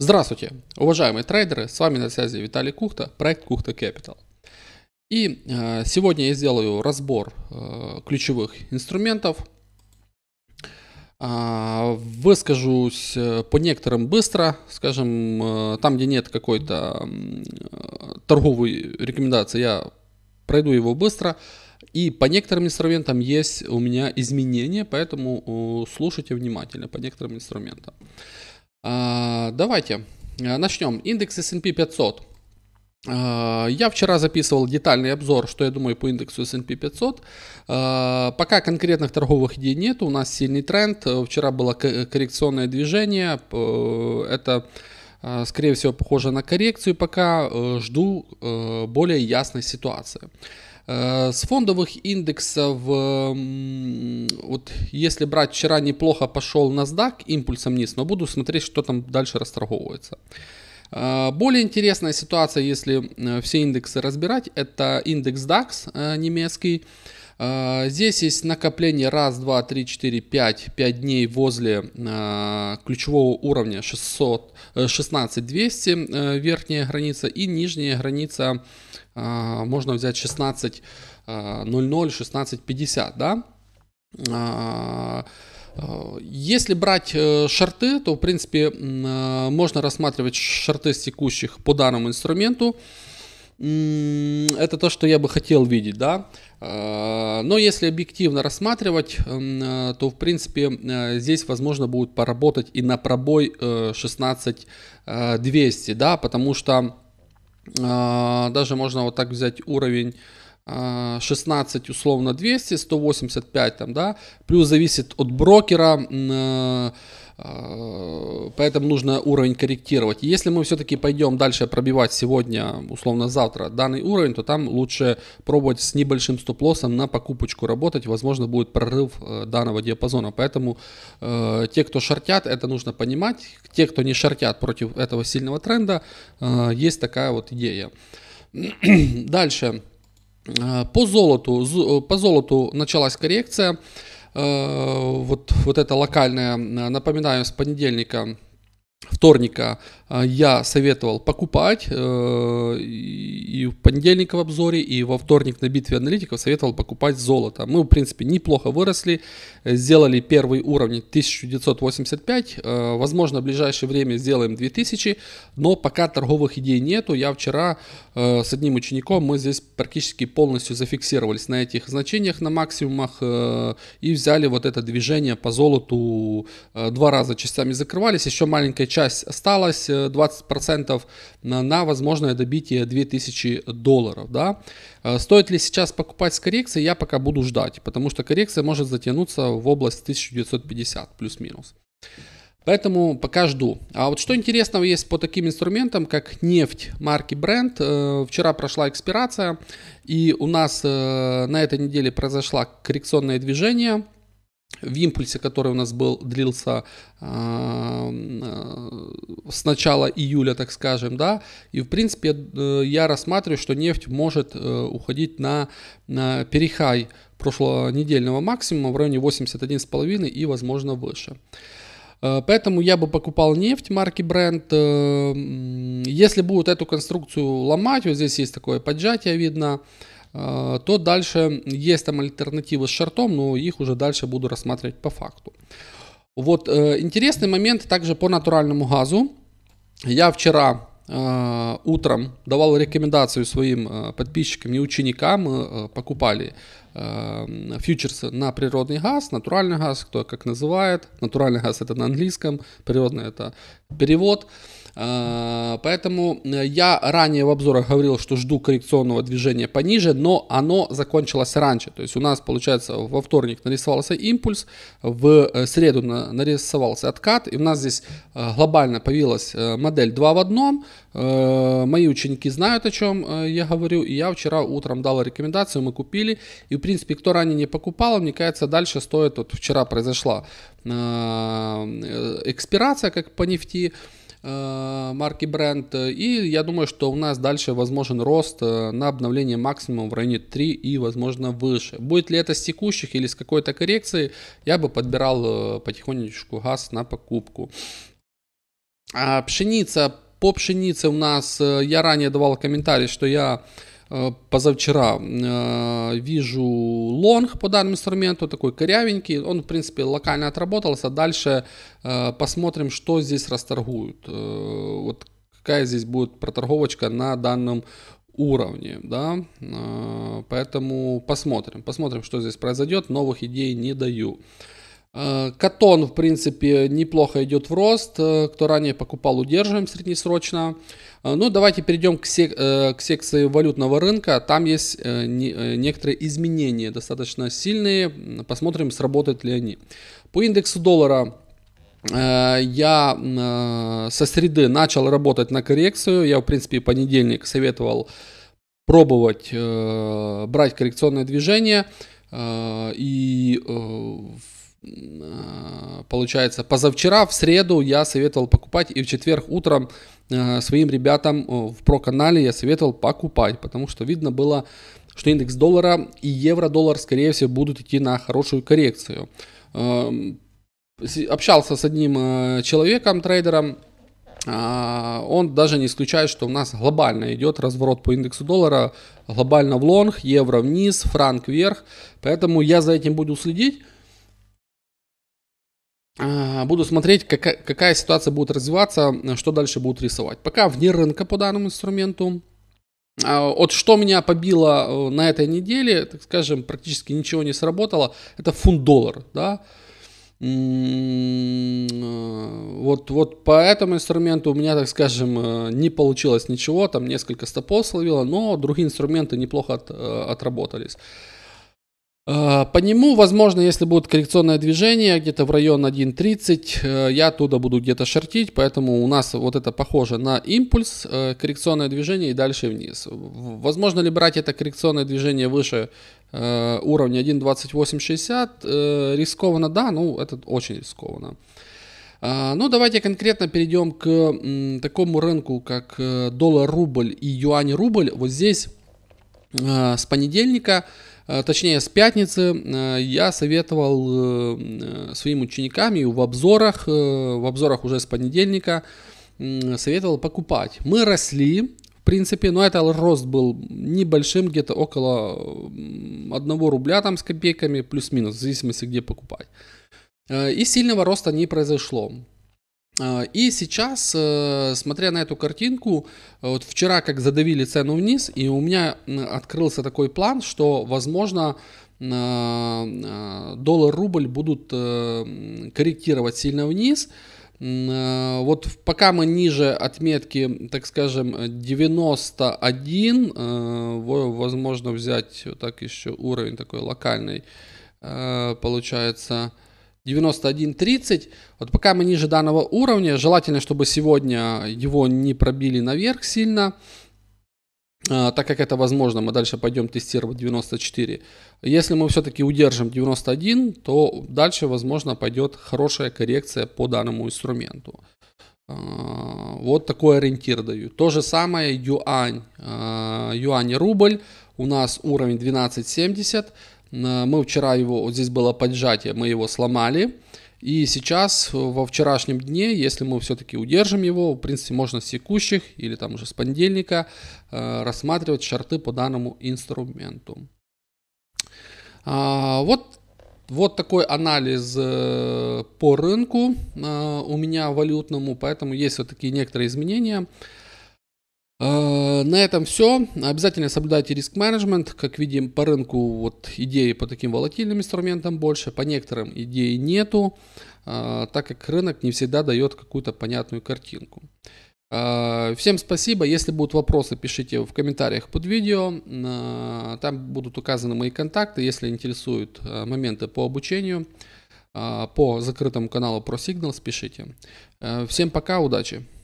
Здравствуйте, уважаемые трейдеры, с вами на связи Виталий Кухта, проект Кухта Capital. И э, сегодня я сделаю разбор э, ключевых инструментов, а, э, выскажусь по некоторым быстро, скажем, э, там, где нет какой-то э, торговой рекомендации, я пройду его быстро, и по некоторым инструментам есть у меня изменения, поэтому э, слушайте внимательно по некоторым инструментам. Э, а, давайте э, начнем. Индекс S&P 500. А, я вчера записывал детальный обзор, что я думаю по индексу S&P 500. А, пока конкретных торговых идей нет, у нас сильный тренд. Вчера было коррекционное движение. Это, скорее всего, похоже на коррекцию пока. Э, жду э, более ясной ситуации. Э, с фондовых индексов, э, вот если брать, вчера неплохо пошел NASDAQ импульсом вниз, но буду смотреть, что там дальше расторговывается. Э, более интересная ситуация, если все индексы разбирать, это индекс DAX немецкий. Здесь есть накопление раз, два, три, четыре, пять, пять дней возле ключевого уровня 600, 16 200, верхняя граница и нижняя граница а, можно взять 16.00, 16.50, а, да? А, если брать э, шорты то, в принципе, можно рассматривать шорты с текущих по данному инструменту. Это то, что я бы хотел видеть, да. Но если объективно рассматривать, то, в принципе, здесь, возможно, будет поработать и на пробой 16200, э, да, потому что а, даже можно вот так взять уровень 16 а, условно 200, 185 там, да, плюс зависит от брокера, э, Э, поэтому нужно уровень корректировать. Если мы все-таки пойдем дальше пробивать сегодня, условно завтра, данный уровень, то там лучше пробовать с небольшим стоп-лоссом на покупочку работать. Возможно, будет прорыв э, данного диапазона. Поэтому э, те, кто шортят, это нужно понимать. Те, кто не шортят против этого сильного тренда, э, есть такая вот идея. Дальше. Э, по золоту, по золоту началась коррекция. Э, вот, вот это локальное, напоминаю, с понедельника вторника а, я советовал покупать, э, и в понедельник в обзоре, и во вторник на битве аналитиков советовал покупать золото. Мы, в принципе, неплохо выросли, э, сделали первый уровень 1985, э, возможно, в ближайшее время сделаем 2000, но пока торговых идей нету. Я вчера с одним учеником, мы здесь практически полностью зафиксировались на этих значениях, на максимумах, и взяли вот это движение по золоту, два раза частями закрывались, еще маленькая часть осталась, 20% на возможное добитие 2000 долларов. Да? Э, стоит ли сейчас покупать с коррекцией, я пока буду ждать, потому что коррекция может затянуться в область 1950 плюс-минус. Поэтому пока жду. А вот что интересного есть по таким инструментам, как нефть марки Brent. Э, вчера прошла экспирация, и у нас э, на этой неделе произошло коррекционное движение – в импульсе, который у нас был, длился э, э, с начала июля, так скажем, да, и в принципе э, я рассматриваю, что нефть может уходить на, на перехай недельного максимума в районе 81,5 и, возможно, выше. Поэтому я бы покупал нефть марки Brent. Если будут эту конструкцию ломать, вот здесь есть такое поджатие, видно, а, то дальше есть там альтернативы с шартом, но их уже дальше буду рассматривать по факту. Вот э, интересный момент также по натуральному газу. Я вчера э, утром давал рекомендацию своим э, подписчикам и ученикам, покупали фьючерсы на природный газ, натуральный газ, кто как называет. Натуральный газ это на английском, природный это перевод. Поэтому я ранее в обзорах говорил, что жду коррекционного движения пониже, но оно закончилось раньше. То есть у нас, получается, во вторник нарисовался импульс, в э, среду нарисовался откат, и у нас здесь э, глобально появилась э, модель 2 в одном. Мои ученики знают, о чем я говорю, и я вчера утром дал рекомендацию, мы купили, и в принципе, кто ранее не покупал, мне кажется, дальше стоит, вот вчера произошла э, э, экспирация, как по нефти, э, марки бренд. И я думаю, что у нас дальше возможен рост на обновление максимум в районе 3 и, возможно, выше. Будет ли это с текущих или с какой-то коррекции, я бы подбирал потихонечку газ на покупку. А пшеница. По пшенице у нас я ранее давал комментарий, что я позавчера вижу лонг по данному инструменту, такой корявенький, он в принципе локально отработался, дальше э, посмотрим, что здесь расторгуют, э, вот какая здесь будет проторговочка на данном уровне, да, э, поэтому посмотрим, посмотрим, что здесь произойдет, новых идей не даю. Э, Катон, в принципе, неплохо идет в рост. Э, кто ранее покупал, удерживаем среднесрочно. Э, ну, давайте перейдем к, сек к секции валютного рынка. Там есть некоторые изменения, достаточно сильные. Посмотрим, сработают ли они. По индексу доллара я со среды начал работать на коррекцию. Я, в принципе, понедельник советовал пробовать брать коррекционное движение. И в а, получается, позавчера, в среду я советовал покупать, и в четверг утром э, своим ребятам в про-канале я советовал покупать, потому что видно было, что индекс доллара и евро-доллар, скорее всего, будут идти на хорошую коррекцию. Эм, общался с одним э, человеком, трейдером, а, он даже не исключает, что у нас глобально идет разворот по индексу доллара, глобально в лонг, евро вниз, франк вверх, поэтому я за этим буду следить. А, буду смотреть, какая, какая ситуация будет развиваться, что дальше будут рисовать. Пока вне рынка по данному инструменту. А, вот что меня побило э, на этой неделе, так скажем, практически ничего не сработало, это фунт-доллар, да. Э, вот, вот по этому инструменту у меня, так скажем, э, не получилось ничего, там несколько стопов словило, но другие инструменты неплохо от, отработались. Э, по нему, возможно, если будет коррекционное движение где-то в район 1.30, э, я оттуда буду где-то шортить, поэтому у нас вот это похоже на импульс, э, коррекционное движение и дальше вниз. Возможно ли брать это коррекционное движение выше уровня 1.2860? Рискованно, да, ну это очень рискованно. Ну, давайте конкретно перейдем к такому рынку, как доллар-рубль и юань-рубль. Вот здесь с понедельника а, точнее с пятницы, э, я советовал э, э, своим ученикам и в обзорах, в обзорах уже с понедельника, советовал покупать. Мы росли, в принципе, но это рост был небольшим, где-то около 1 рубля там с копейками, плюс-минус, в зависимости где покупать. И сильного роста не произошло. А, и сейчас, э, смотря на эту картинку, э, вот вчера как задавили цену вниз, и у меня открылся такой план, что, возможно, э, доллар-рубль будут корректировать сильно вниз. Вот пока мы ниже отметки, так скажем, 91, возможно взять вот так еще уровень такой локальный, получается 91.30. Вот пока мы ниже данного уровня, желательно, чтобы сегодня его не пробили наверх сильно, а, так как это возможно, мы дальше пойдем тестировать 94. Если мы все-таки удержим 91, то дальше, возможно, пойдет хорошая коррекция по данному инструменту. А, вот такой ориентир даю. То же самое юань, а, юань и рубль. У нас уровень 1270. Э, мы вчера его, вот здесь было поджатие, мы его сломали. И сейчас, э, во вчерашнем дне, если мы все-таки удержим его, в принципе, можно с текущих или там уже с понедельника э, рассматривать шарты по данному инструменту. А, вот, вот такой анализ э, по рынку э, у меня валютному, поэтому есть вот такие некоторые изменения. Э, на этом все. Обязательно соблюдайте риск-менеджмент. Как видим, по рынку вот идеи по таким волатильным инструментам больше, по некоторым идеи нету, э, так как рынок не всегда дает какую-то понятную картинку. Э, всем спасибо. Если будут вопросы, пишите в комментариях под видео. Там будут указаны мои контакты, если интересуют моменты по обучению. По закрытому каналу ProSignals пишите. Всем пока, удачи!